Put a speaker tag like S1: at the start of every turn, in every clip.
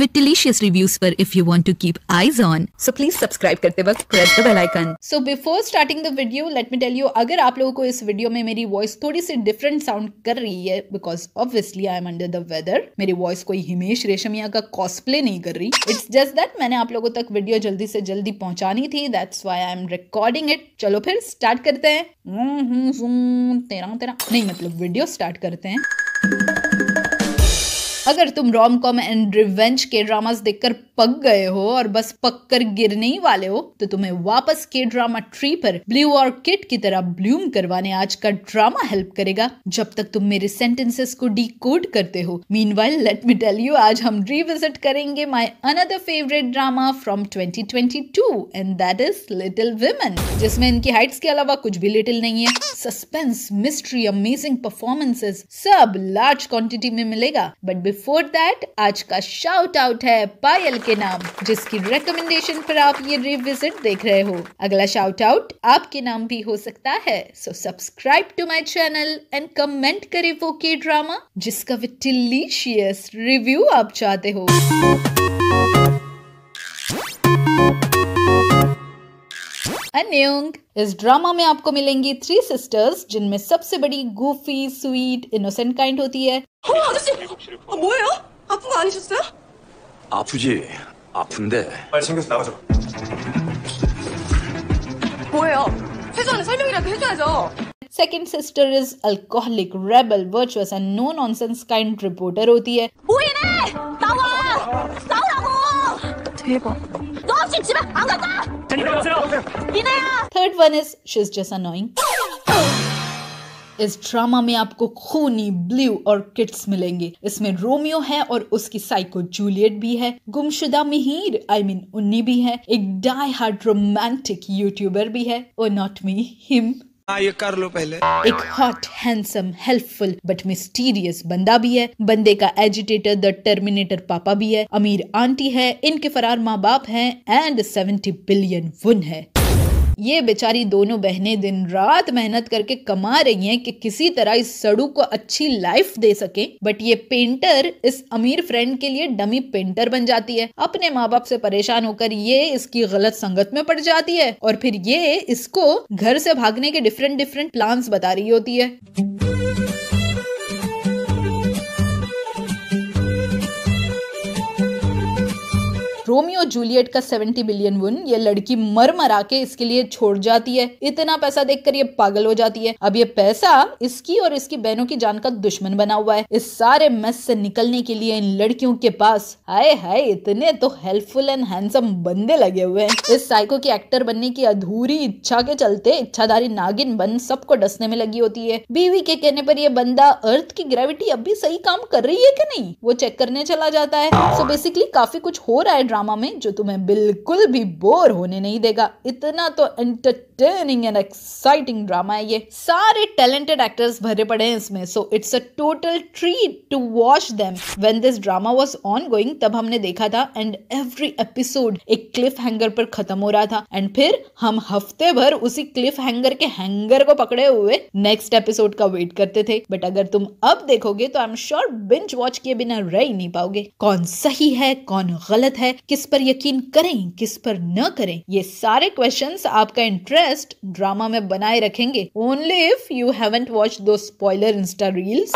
S1: with delicious reviews for if you want to keep eyes on. So please subscribe करते वक्त press the bell icon. So before starting the video, let me tell you अगर आप लोगों को इस video में मेरी voice थोड़ी सी डिफरेंट साउंड कर रही है because obviously I am under the weather मेरी वॉइस कोई हिमेश रेशमिया का कॉस्प्ले नहीं कर रही इट्स जस्ट दैट मैंने आप लोगों तक वीडियो जल्दी से जल्दी पहुंचानी थी that's why I am recording it चलो फिर स्टार्ट करते हैं हम्म, हम्म, तेरा तेरा नहीं मतलब वीडियो स्टार्ट करते हैं अगर तुम रोम कॉम एंड रिवेंज के ड्रामास देखकर पक गए हो और बस पक कर गिरने ही वाले हो तो तुम्हें वापस के ड्रामा ट्री पर ब्लू और किट की तरह ब्लूम करवाने आज का ड्रामा हेल्प करेगा जब तक तुम मेरे सेंटेंसेस को कोड करते हो mean let me tell you आज हम रिविजिट करेंगे my another favourite drama from 2022 and that is little women जिसमें इनकी हाइट्स के अलावा कुछ भी लिटिल नहीं है सस्पेंस मिस्ट्री अमेजिंग परफॉर्मेंसेस सब लार्ज क्वांटिटी में मिलेगा बट बिफोर दैट आज का शाउट आउट है पायल के नाम जिसकी रिकमेंडेशन पर आप ये रिविजिट देख रहे हो अगला शाउट आउट आपके नाम भी हो सकता है so subscribe to my channel and comment करे वो के ड्रामा जिसका विटिलिशियस रिव्यू आप चाहते हो अन्यूंग इस ड्रामा में आपको मिलेंगी थ्री सिस्टर्स जिनमें सबसे बड़ी गुफी स्वीट इनोसेंट काइंड होती है 아프지 아픈데 빨리 챙겨서 나가자 second sister is alcoholic rebel virtuous and no nonsense kind reporter होती है 우인해! 나와! 나오라고! 대박 너 없이 집에 안 third one is she is just annoying इस ड्रामा में आपको खूनी ब्लू और किट्स मिलेंगे इसमें रोमियो है और उसकी साइको जूलियट भी है गुमशुदा Mihir I I mean mean, उन्नी भी है एक डाई हार्ड रोमांटिक यूट्यूबर भी है और नॉट मी हिम हाँ ये कर लो पहले एक hot handsome helpful but mysterious बंदा भी है बंदे का एजिटेटर द टर्मिनेटर पापा भी है अमीर आंटी है इनके फरार माँ बाप है एंड सेवेंटी बिलियन वन है ये बेचारी दोनों बहनें दिन रात मेहनत करके कमा रही हैं कि किसी तरह इस सड़ू को अच्छी लाइफ दे सके बट ये पेंटर इस अमीर फ्रेंड के लिए डमी पेंटर बन जाती है अपने माँ बाप से परेशान होकर ये इसकी गलत संगत में पड़ जाती है और फिर ये इसको घर से भागने के डिफरेंट डिफरेंट प्लान्स बता रही होती है रोमियो जूलियट का सेवेंटी बिलियन वन ये लड़की मर मरा के इसके लिए छोड़ जाती है इतना पैसा देखकर ये पागल हो जाती है अब ये पैसा इसकी और इसकी बहनों की जान का दुश्मन बना हुआ है इस सारे मेस से निकलने के लिए इन लड़कियों के पास हाय हाय इतने तो हेल्पफुल एंड हैंडसम बंदे लगे हुए हैं इस साइको की एक्टर बनने की अधूरी इच्छा के चलते इच्छाधारी नागिन बन सबको डसने में लगी होती है बीवी के कहने पर यह बंदा अर्थ की ग्रेविटी अब भी सही काम कर रही है कि नहीं वो चेक करने चला जाता है सो so बेसिकली काफी कुछ हो रहा है ड्रामा ड्रामा में जो तुम्हें बिल्कुल भी बोर होने नहीं देगा इतना तो एंटरटेनिंग एंड एक्साइटिंग ड्रामा है ये सारे टैलेंटेड एक्टर्स भरे पड़े हैं इसमें so it's a total treat to watch them when this drama was on going तब हमने देखा था एंड एवरी एपिसोड एक क्लिफ हैंगर पर खत्म हो रहा था एंड फिर हम हफ्ते भर उसी क्लिफ हैंगर के हैंगर को पकड़े हुए नेक्स्ट एपिसोड का वेट करते थे बट अगर तुम अब देखोगे तो I am sure binge watch किए बिना रह ही नहीं पाओगे कौन सही है कौन गलत है किस किस पर यकीन करें किस पर न करें ये सारे क्वेश्चन आपका इंटरेस्ट ड्रामा में बनाए रखेंगे only if you haven't watch दो स्पॉयलर इंस्टा रील्स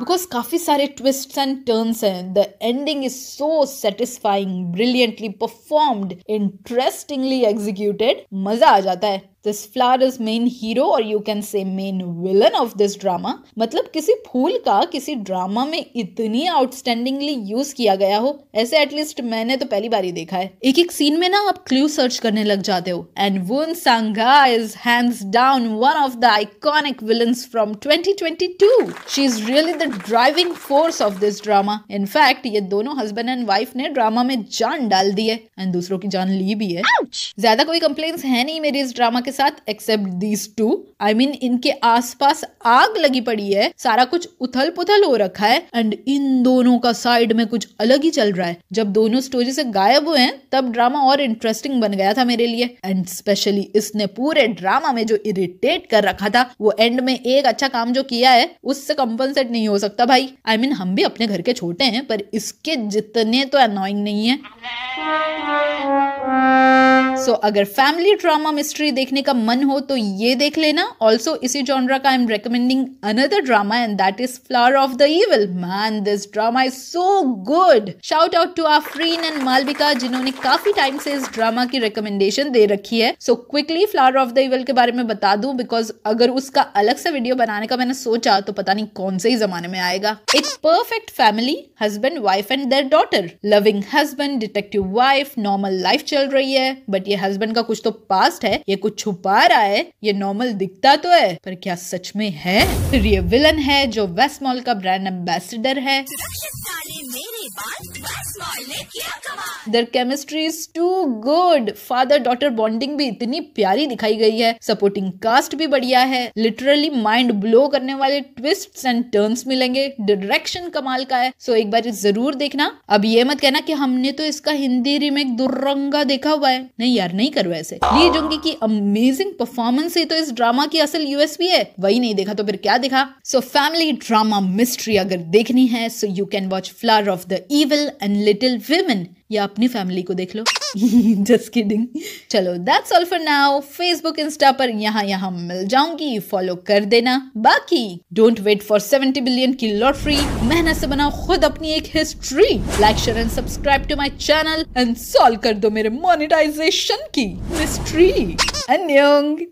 S1: बिकॉज काफ़ी सारे ट्विस्ट एंड टर्न्स हैं the ending is so satisfying brilliantly performed interestingly executed मजा आ जाता है this flower is main hero और you can say main villain of this drama मतलब किसी फूल का किसी ड्रामा में इतनी आउटस्टैंडिंगली यूज किया गया हो ऐसे एटलीस्ट मैंने तो पहली बार ही देखा है एक एक सीन में ना आप क्ल्यू सर्च करने लग जाते हो and Won Sanga is hands down one of the iconic villains from 2022 she is really the driving force of this drama in fact ये दोनों हस्बैंड एंड वाइफ ने ड्रामा में जान डाल दी है एंड दूसरों की जान ली भी है ज्यादा कोई कंप्लेन है नहीं मेरी इस ड्रामा के साथ except these two I mean इनके आसपास आग लगी पड़ी है सारा कुछ उथल पुथल हो रखा है एंड इन दोनों का साइड में कुछ अलग ही चल रहा है जब दोनों स्टोरी से गायब हुए हैं तब ड्रामा और इंटरेस्टिंग बन गया था मेरे लिए एंड स्पेशली इसने पूरे ड्रामा में जो इरिटेट कर रखा था वो एंड में एक अच्छा काम जो किया है उससे कंपनसेट नहीं हो हो सकता भाई आई I मीन mean, हम भी अपने घर के छोटे हैं पर इसके जितने तो अनोइंग नहीं है सो so, अगर फैमिली ड्रामा मिस्ट्री देखने का मन हो तो ये देख लेना ऑल्सो इसी जॉनरा का I am recommending another drama and that is flower of the evil man this drama is so good shout out to Afreen and Malvika जिन्होंने काफी टाइम से इस ड्रामा की रिकमेंडेशन दे रखी है so quickly flower of the evil के बारे में बता दू बिकॉज अगर उसका अलग से वीडियो बनाने का मैंने सोचा तो पता नहीं कौन से ही जमाने में आएगा it's perfect family husband wife and their daughter loving husband detective wife normal life चल रही है बट ये हस्बैंड का कुछ तो पास्ट है ये कुछ छुपा रहा है ये नॉर्मल दिखता तो है पर क्या सच में है तो ये विलन है जो वेस्ट मॉल का ब्रांड एम्बेसडर है their chemistry is too good father daughter bonding भी इतनी प्यारी दिखाई गई है सपोर्टिंग कास्ट भी बढ़िया है लिटरली माइंड ब्लो करने वाले ट्विस्ट एंड टर्न्स मिलेंगे डायरेक्शन कमाल का है सो so, एक बार जरूर देखना अब ये मत कहना कि हमने तो इसका हिंदी रिमेक दुर्रंगा देखा हुआ है नहीं यार नहीं करो ऐसे ली जोंगी की अमेजिंग परफॉर्मेंस ही तो इस ड्रामा की असल यूएसपी है वही नहीं देखा तो फिर क्या देखा सो फैमिली ड्रामा मिस्ट्री अगर देखनी है so you can watch flower of the evil and little women या अपनी फैमिली को देख लो जस्ट किडिंग चलो that's all for now Facebook insta पर यहाँ यहाँ मिल जाऊंगी फॉलो कर देना बाकी डोंट वेट फॉर 70 बिलियन की लॉटरी मेहनत से बनाओ खुद अपनी एक history like share and subscribe to my channel and solve कर दो मेरे मोनेटाइजेशन की मिस्ट्री अन्योंग